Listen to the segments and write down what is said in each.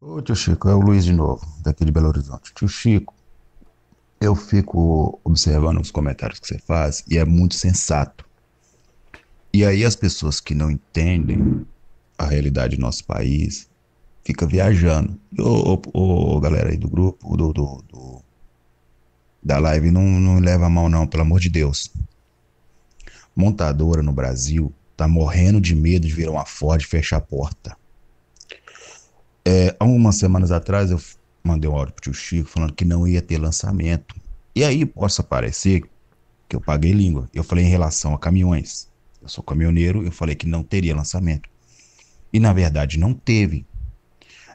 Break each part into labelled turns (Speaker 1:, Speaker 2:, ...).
Speaker 1: Ô tio Chico, é o Luiz de novo, daqui de Belo Horizonte. Tio Chico, eu fico observando os comentários que você faz e é muito sensato. E aí as pessoas que não entendem a realidade do nosso país fica viajando. Ô, ô, ô galera aí do grupo, do, do, do, da live, não, não leva a mão não, pelo amor de Deus. Montadora no Brasil tá morrendo de medo de virar uma Ford e fechar a porta. É, há umas semanas atrás eu mandei um áudio pro tio Chico falando que não ia ter lançamento. E aí possa parecer que eu paguei língua. Eu falei em relação a caminhões. Eu sou caminhoneiro, eu falei que não teria lançamento. E na verdade não teve.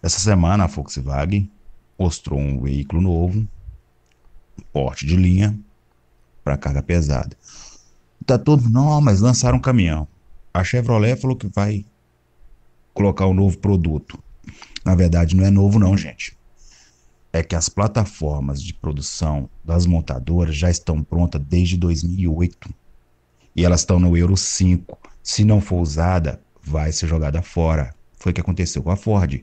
Speaker 1: Essa semana a Volkswagen mostrou um veículo novo, porte de linha, para carga pesada. Tá todo, não, mas lançaram um caminhão. A Chevrolet falou que vai colocar o um novo produto. Na verdade, não é novo, não, gente. É que as plataformas de produção das montadoras já estão prontas desde 2008. E elas estão no Euro 5. Se não for usada, vai ser jogada fora. Foi o que aconteceu com a Ford.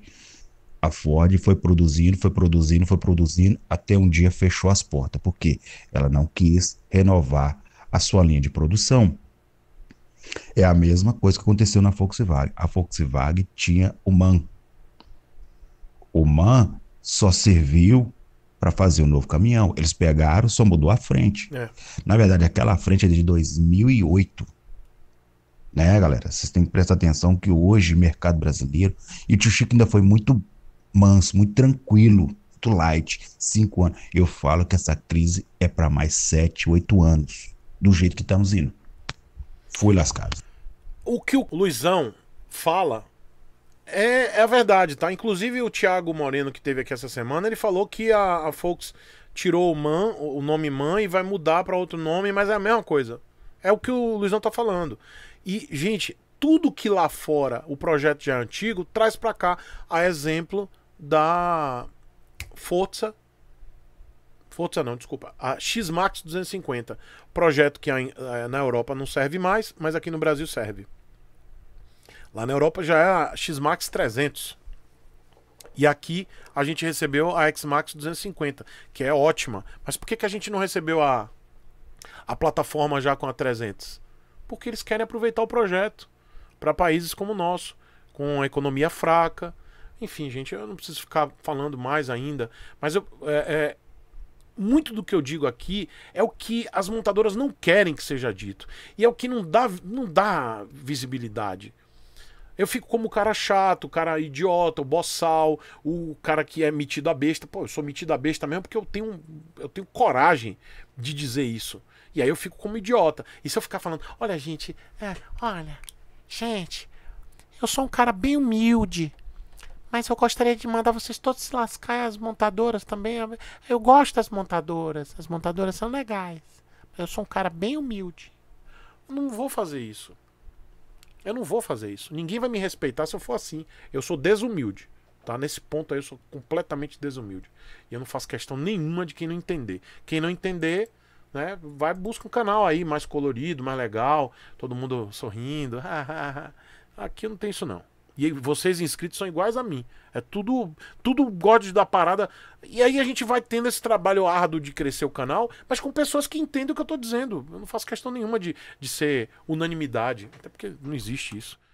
Speaker 1: A Ford foi produzindo, foi produzindo, foi produzindo, até um dia fechou as portas, porque ela não quis renovar a sua linha de produção. É a mesma coisa que aconteceu na Volkswagen. A Volkswagen tinha o MAN, o MAN só serviu para fazer o um novo caminhão. Eles pegaram, só mudou a frente. É. Na verdade, aquela frente é de 2008. Né, galera? Vocês têm que prestar atenção que hoje o mercado brasileiro. E o tio Chico ainda foi muito manso, muito tranquilo, muito light. Cinco anos. Eu falo que essa crise é para mais sete, oito anos. Do jeito que estamos indo. Fui lascado.
Speaker 2: O que o Luizão fala é, é a verdade, tá? Inclusive o Thiago Moreno, que teve aqui essa semana, ele falou que a, a Fox tirou o Man, o nome Man, e vai mudar para outro nome, mas é a mesma coisa. É o que o Luizão tá falando. E, gente, tudo que lá fora o projeto já é antigo, traz para cá. A exemplo da Forza. Forza não, desculpa. A X-Max 250. Projeto que eh, na Europa não serve mais, mas aqui no Brasil serve. Lá na Europa já é a X-Max 300. E aqui a gente recebeu a X-Max 250, que é ótima. Mas por que, que a gente não recebeu a, a plataforma já com a 300? Porque eles querem aproveitar o projeto para países como o nosso, com economia fraca. Enfim, gente, eu não preciso ficar falando mais ainda. Mas eu, é, é, muito do que eu digo aqui é o que as montadoras não querem que seja dito. E é o que não dá, não dá visibilidade. Eu fico como o cara chato, o cara idiota, o boçal, o cara que é metido a besta. Pô, eu sou metido a besta mesmo porque eu tenho, eu tenho coragem de dizer isso. E aí eu fico como idiota. E se eu ficar falando, olha, gente, é, olha, gente, eu sou um cara bem humilde. Mas eu gostaria de mandar vocês todos se lascar as montadoras também. Eu gosto das montadoras. As montadoras são legais. Eu sou um cara bem humilde. não vou fazer isso. Eu não vou fazer isso. Ninguém vai me respeitar se eu for assim. Eu sou desumilde. Tá? Nesse ponto aí eu sou completamente desumilde. E eu não faço questão nenhuma de quem não entender. Quem não entender, né, vai busca um canal aí mais colorido, mais legal, todo mundo sorrindo. Aqui não tem isso não. E vocês inscritos são iguais a mim. É tudo, tudo God da parada. E aí a gente vai tendo esse trabalho árduo de crescer o canal, mas com pessoas que entendem o que eu tô dizendo. Eu não faço questão nenhuma de, de ser unanimidade. Até porque não existe isso.